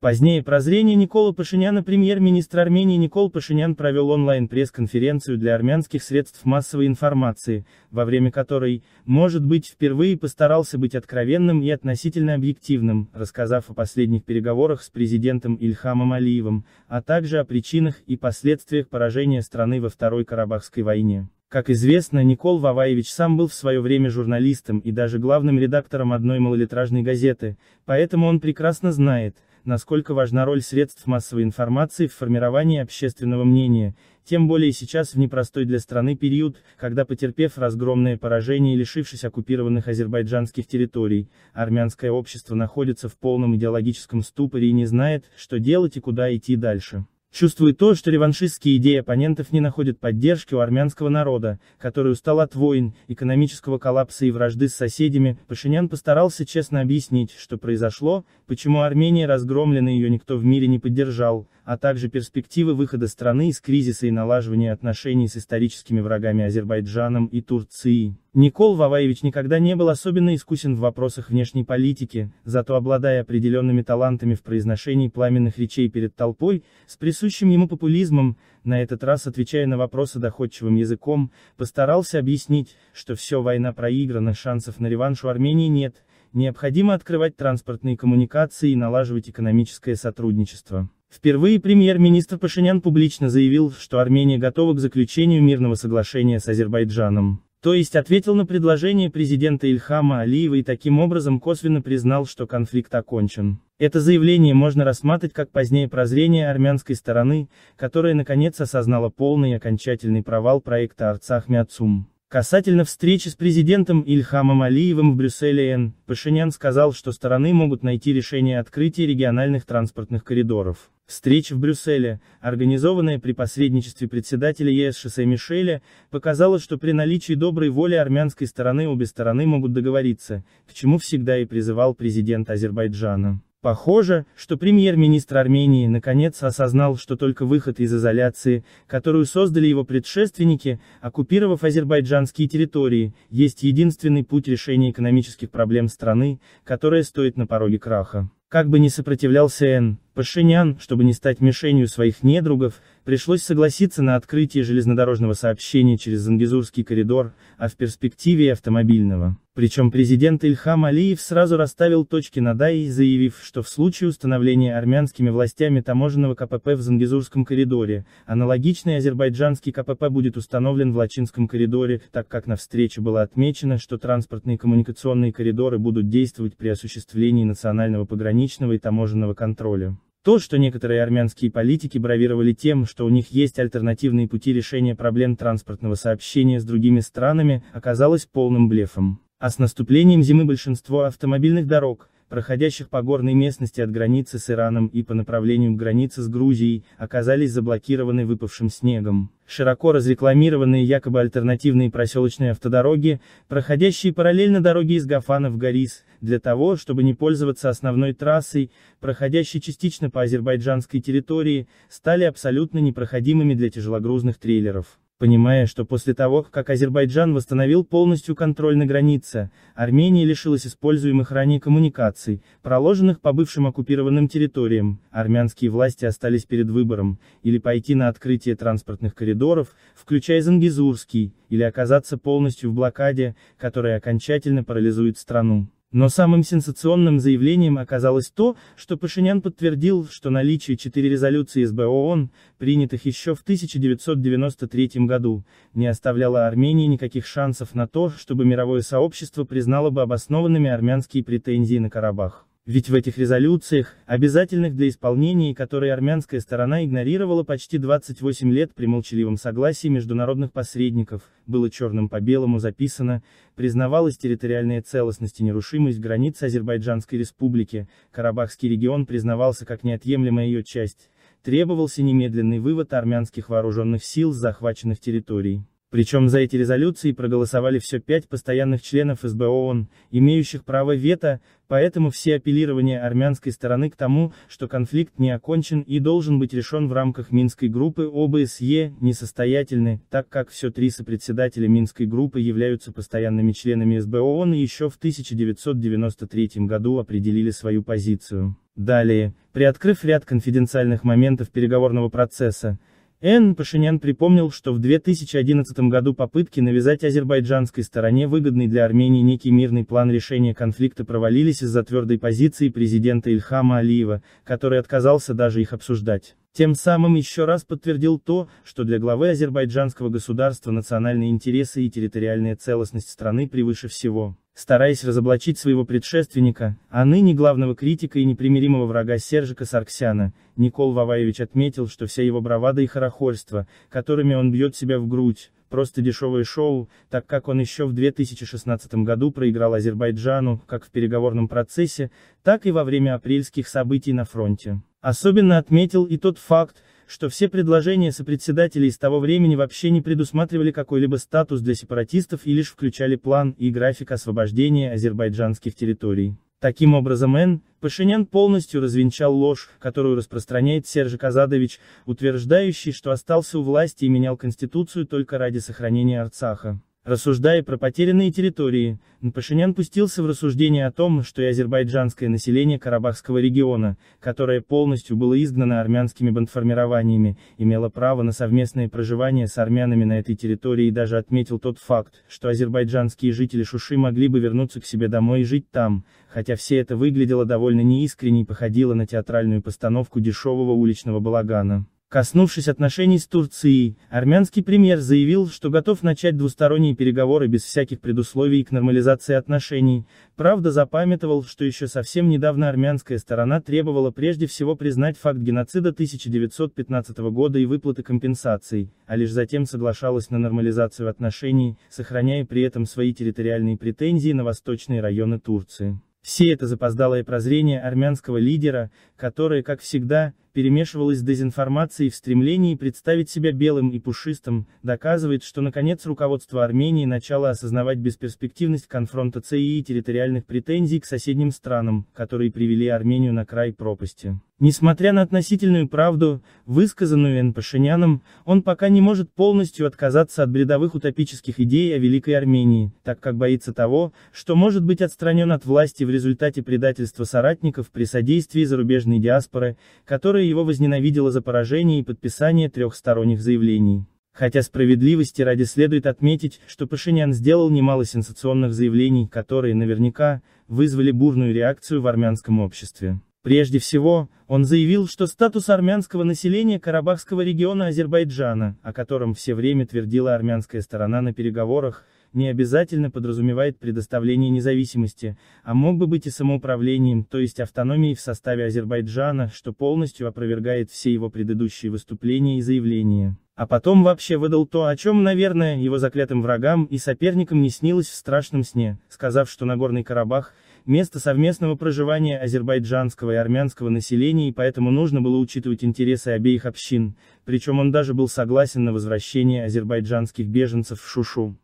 Позднее прозрение Никола Пашиняна премьер-министр Армении Никол Пашинян провел онлайн-пресс-конференцию для армянских средств массовой информации, во время которой, может быть, впервые постарался быть откровенным и относительно объективным, рассказав о последних переговорах с президентом Ильхамом Алиевым, а также о причинах и последствиях поражения страны во Второй Карабахской войне. Как известно, Никол Ваваевич сам был в свое время журналистом и даже главным редактором одной малолитражной газеты, поэтому он прекрасно знает, насколько важна роль средств массовой информации в формировании общественного мнения, тем более сейчас в непростой для страны период, когда потерпев разгромное поражение и лишившись оккупированных азербайджанских территорий, армянское общество находится в полном идеологическом ступоре и не знает, что делать и куда идти дальше. Чувствуя то, что реваншистские идеи оппонентов не находят поддержки у армянского народа, который устал от войн, экономического коллапса и вражды с соседями, Пашинян постарался честно объяснить, что произошло, почему Армения разгромлена и ее никто в мире не поддержал, а также перспективы выхода страны из кризиса и налаживания отношений с историческими врагами Азербайджаном и Турцией. Никол Ваваевич никогда не был особенно искусен в вопросах внешней политики, зато обладая определенными талантами в произношении пламенных речей перед толпой, с присущим ему популизмом, на этот раз отвечая на вопросы доходчивым языком, постарался объяснить, что все война проиграна, шансов на реванш у Армении нет, необходимо открывать транспортные коммуникации и налаживать экономическое сотрудничество. Впервые премьер-министр Пашинян публично заявил, что Армения готова к заключению мирного соглашения с Азербайджаном. То есть ответил на предложение президента Ильхама Алиева и таким образом косвенно признал, что конфликт окончен. Это заявление можно рассматривать как позднее прозрение армянской стороны, которая наконец осознала полный и окончательный провал проекта Арцах Мяцум. Касательно встречи с президентом Ильхамом Алиевым в Брюсселе Н. Пашинян сказал, что стороны могут найти решение открытия региональных транспортных коридоров. Встреча в Брюсселе, организованная при посредничестве председателя ЕС Шосе Мишеля, показала, что при наличии доброй воли армянской стороны обе стороны могут договориться, к чему всегда и призывал президент Азербайджана. Похоже, что премьер-министр Армении наконец осознал, что только выход из изоляции, которую создали его предшественники, оккупировав азербайджанские территории, есть единственный путь решения экономических проблем страны, которая стоит на пороге краха. Как бы ни сопротивлялся Н. Пашинян, чтобы не стать мишенью своих недругов, пришлось согласиться на открытие железнодорожного сообщения через Зангизурский коридор, а в перспективе автомобильного. Причем президент Ильхам Алиев сразу расставил точки над «и», заявив, что в случае установления армянскими властями таможенного КПП в Зангизурском коридоре, аналогичный азербайджанский КПП будет установлен в Лачинском коридоре, так как на встрече было отмечено, что транспортные и коммуникационные коридоры будут действовать при осуществлении национального пограничного и таможенного контроля. То, что некоторые армянские политики бравировали тем, что у них есть альтернативные пути решения проблем транспортного сообщения с другими странами, оказалось полным блефом. А с наступлением зимы большинство автомобильных дорог, проходящих по горной местности от границы с Ираном и по направлению к границе с Грузией, оказались заблокированы выпавшим снегом. Широко разрекламированные якобы альтернативные проселочные автодороги, проходящие параллельно дороге из Гафана в Горис, для того, чтобы не пользоваться основной трассой, проходящей частично по азербайджанской территории, стали абсолютно непроходимыми для тяжелогрузных трейлеров. Понимая, что после того, как Азербайджан восстановил полностью контроль на границе, Армения лишилась используемых ранее коммуникаций, проложенных по бывшим оккупированным территориям, армянские власти остались перед выбором, или пойти на открытие транспортных коридоров, включая Зангизурский, или оказаться полностью в блокаде, которая окончательно парализует страну. Но самым сенсационным заявлением оказалось то, что Пашинян подтвердил, что наличие четыре резолюции СБ ООН, принятых еще в 1993 году, не оставляло Армении никаких шансов на то, чтобы мировое сообщество признало бы обоснованными армянские претензии на Карабах. Ведь в этих резолюциях, обязательных для исполнения и которые армянская сторона игнорировала почти 28 лет при молчаливом согласии международных посредников, было черным по белому записано, признавалась территориальная целостность и нерушимость границ Азербайджанской республики, Карабахский регион признавался как неотъемлемая ее часть, требовался немедленный вывод армянских вооруженных сил с захваченных территорий. Причем за эти резолюции проголосовали все пять постоянных членов СБ ООН, имеющих право вето, поэтому все апеллирования армянской стороны к тому, что конфликт не окончен и должен быть решен в рамках Минской группы ОБСЕ, несостоятельны, так как все три сопредседателя Минской группы являются постоянными членами СБ ООН и еще в 1993 году определили свою позицию. Далее, приоткрыв ряд конфиденциальных моментов переговорного процесса, Н. Пашинян припомнил, что в 2011 году попытки навязать азербайджанской стороне выгодный для Армении некий мирный план решения конфликта провалились из-за твердой позиции президента Ильхама Алиева, который отказался даже их обсуждать. Тем самым еще раз подтвердил то, что для главы азербайджанского государства национальные интересы и территориальная целостность страны превыше всего. Стараясь разоблачить своего предшественника, а ныне главного критика и непримиримого врага Сержика Сарксяна, Никол Ваваевич отметил, что вся его бравада и хорохорство, которыми он бьет себя в грудь, просто дешевое шоу, так как он еще в 2016 году проиграл Азербайджану, как в переговорном процессе, так и во время апрельских событий на фронте. Особенно отметил и тот факт, что все предложения сопредседателей с того времени вообще не предусматривали какой-либо статус для сепаратистов и лишь включали план и график освобождения азербайджанских территорий. Таким образом Н. Пашинян полностью развенчал ложь, которую распространяет Серж Казадович, утверждающий, что остался у власти и менял Конституцию только ради сохранения Арцаха. Рассуждая про потерянные территории, Пашинян пустился в рассуждение о том, что и азербайджанское население Карабахского региона, которое полностью было изгнано армянскими бандформированиями, имело право на совместное проживание с армянами на этой территории и даже отметил тот факт, что азербайджанские жители Шуши могли бы вернуться к себе домой и жить там, хотя все это выглядело довольно неискренне и походило на театральную постановку дешевого уличного балагана. Коснувшись отношений с Турцией, армянский премьер заявил, что готов начать двусторонние переговоры без всяких предусловий к нормализации отношений, правда запамятовал, что еще совсем недавно армянская сторона требовала прежде всего признать факт геноцида 1915 года и выплаты компенсаций, а лишь затем соглашалась на нормализацию отношений, сохраняя при этом свои территориальные претензии на восточные районы Турции. Все это запоздалое прозрение армянского лидера, которое, как всегда, перемешивалась с дезинформацией в стремлении представить себя белым и пушистым, доказывает, что наконец руководство Армении начало осознавать бесперспективность конфронтации и территориальных претензий к соседним странам, которые привели Армению на край пропасти. Несмотря на относительную правду, высказанную Н. Пашиняном, он пока не может полностью отказаться от бредовых утопических идей о Великой Армении, так как боится того, что может быть отстранен от власти в результате предательства соратников при содействии зарубежной диаспоры, которая которая его возненавидела за поражение и подписание трехсторонних заявлений. Хотя справедливости ради следует отметить, что Пашинян сделал немало сенсационных заявлений, которые наверняка вызвали бурную реакцию в армянском обществе. Прежде всего, он заявил, что статус армянского населения Карабахского региона Азербайджана, о котором все время твердила армянская сторона на переговорах, не обязательно подразумевает предоставление независимости, а мог бы быть и самоуправлением, то есть автономией в составе Азербайджана, что полностью опровергает все его предыдущие выступления и заявления. А потом вообще выдал то, о чем, наверное, его заклятым врагам и соперникам не снилось в страшном сне, сказав, что Нагорный Карабах – место совместного проживания азербайджанского и армянского населения и поэтому нужно было учитывать интересы обеих общин, причем он даже был согласен на возвращение азербайджанских беженцев в Шушу.